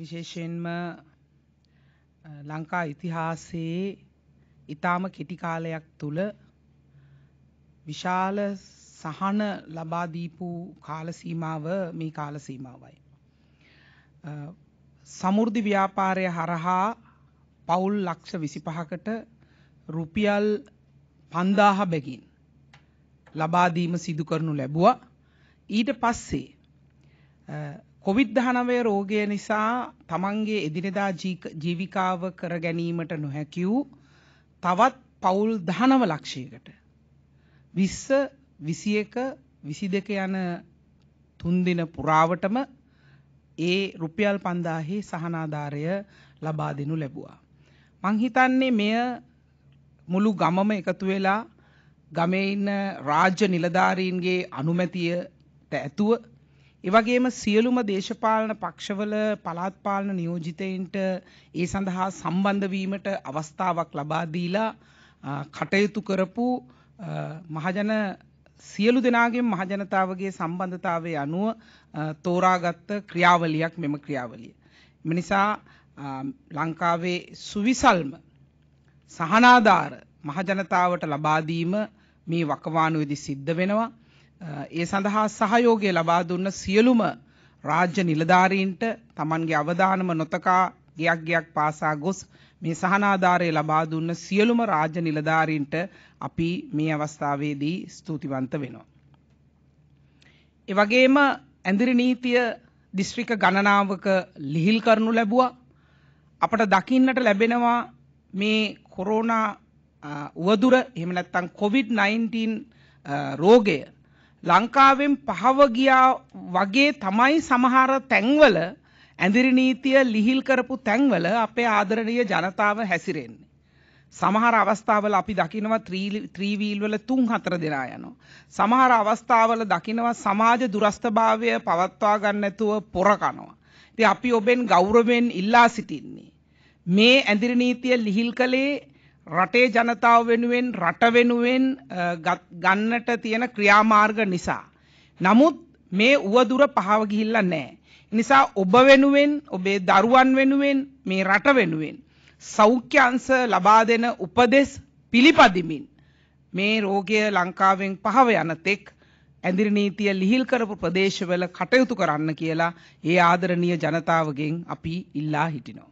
විශේෂයෙන්ම ලංකා ඉතිහාසයේ ඊටාම කෙටි කාලයක් තුල විශාල සහන ලබා දීපු කාල සීමාව මේ කාල සීමාවයි. සමෘද්ධි ව්‍යාපාරය හරහා පවුල් ලක්ෂ 25කට රුපියල් 5000 බැගින් ලබා දීම සිදු කරනු ලැබුවා. ඊට පස්සේ කොවිD-19 රෝගය නිසා තමන්ගේ එදිනෙදා ජීවිකාව කර ගැනීමට නොහැකි වූ තවත් පවුල් 19 ලක්ෂයකට 20 21 22 යන තුන් දින පුරාවටම ඒ රුපියල් 5000 සහනාධාරය ලබා දෙනු ලැබුවා. මං හිතන්නේ මෙය මුළු ගමම එකතු වෙලා ගමේ ඉන්න රාජ්‍ය නිලධාරීන්ගේ අනුමැතියට ඇතුව එවගේම සියලුම දේශපාලන පක්ෂවල පළාත් පාලන නියෝජිතයින්ට ඒ සඳහා සම්බන්ධ වීමට අවස්ථාවක් ලබා දීලා කටයුතු කරපු මහජන සියලු දෙනාගේ මහජනතාවගේ සම්බන්ධතාවය අනුව තෝරාගත්ත ක්‍රියාවලියක් මෙම ක්‍රියාවලිය. එම නිසා ලංකාවේ සුවිසල්ම සහනාධාර මහජනතාවට ලබා දීම මේ වකවානුවේදී සිද්ධ වෙනවා. ඒ සඳහා සහයෝගය ලබා දුන්න සියලුම රාජ්‍ය නිලධාරීන්ට තමන්ගේ අවධානම නොතකා ගයක් ගයක් පාසා ගොස් මේ සහනාධාරය ලබා දුන්න සියලුම රාජ්‍ය නිලධාරීන්ට අපි මේ අවස්ථාවේදී ස්තුතිවන්ත වෙනවා. ඒ වගේම ඇඳිරි නීතිය දිස්ත්‍රික්ක ගණනාවක ලිහිල් කරනු ලැබුවා. අපට දකින්නට ලැබෙනවා මේ කොරෝනා උවදුර එහෙම නැත්නම් COVID-19 රෝගය ලංකාවෙන් පහව ගියා වගේ තමයි සමහර තැන්වල ඇඳිරි නීතිය ලිහිල් කරපු තැන්වල අපේ ආදරණීය ජනතාව හැසිරෙන්නේ. සමහර අවස්ථාවල අපි දකිනවා ත්‍රීවීල් වල තුන් හතර දෙනා යනවා. සමහර අවස්ථාවල දකිනවා සමාජ දුරස්ථභාවය පවත්වා ගන්න නැතුව පොර කනවා. ඉතින් අපි ඔබෙන් ගෞරවයෙන් ඉල්ලා සිටින්නේ. මේ ඇඳිරි නීතිය ලිහිල් කළේ රටේ ජනතාව වෙනුවෙන් රට වෙනුවෙන් ගන්නට තියෙන ක්‍රියාමාර්ග නිසා. නමුත් මේ උවදුර පහව ගිහිල්ලා නැහැ. නිසා ඔබ වෙනුවෙන් ඔබේ දරුවන් වෙනුවෙන් මේ රට වෙනුවෙන් සෞඛ්‍ය අංශ ලබා දෙන උපදෙස් පිළිපදිමින් මේ රෝගය ලංකාවෙන් පහව යන තෙක් ඇඳිරි නීතිය ලිහිල් කරපු ප්‍රදේශවල කටයුතු කරන්න කියලා ඒ ආදරණීය ජනතාවගෙන් අපි ඉල්ලා හිටිනවා